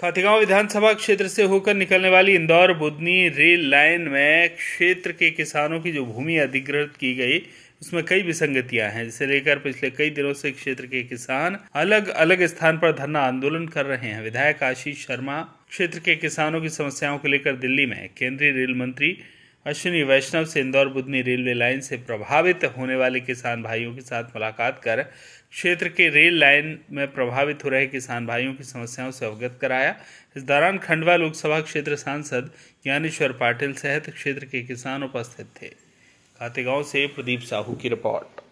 फातिगांव विधानसभा क्षेत्र से होकर निकलने वाली इंदौर बुधनी रेल लाइन में क्षेत्र के किसानों की जो भूमि अधिग्रहित की गई उसमें कई विसंगतियां हैं जिसे लेकर पिछले कई दिनों से क्षेत्र के किसान अलग अलग स्थान पर धरना आंदोलन कर रहे हैं विधायक आशीष शर्मा क्षेत्र के किसानों की समस्याओं को लेकर दिल्ली में केंद्रीय रेल मंत्री अश्विनी वैष्णव से इंदौर बुधनी रेलवे लाइन से प्रभावित होने वाले किसान भाइयों के साथ मुलाकात कर क्षेत्र के रेल लाइन में प्रभावित हो रहे किसान भाइयों की समस्याओं से अवगत कराया इस दौरान खंडवा लोकसभा क्षेत्र सांसद ज्ञानेश्वर पाटिल सहित क्षेत्र के किसान उपस्थित थे खातेगांव से प्रदीप साहू की रिपोर्ट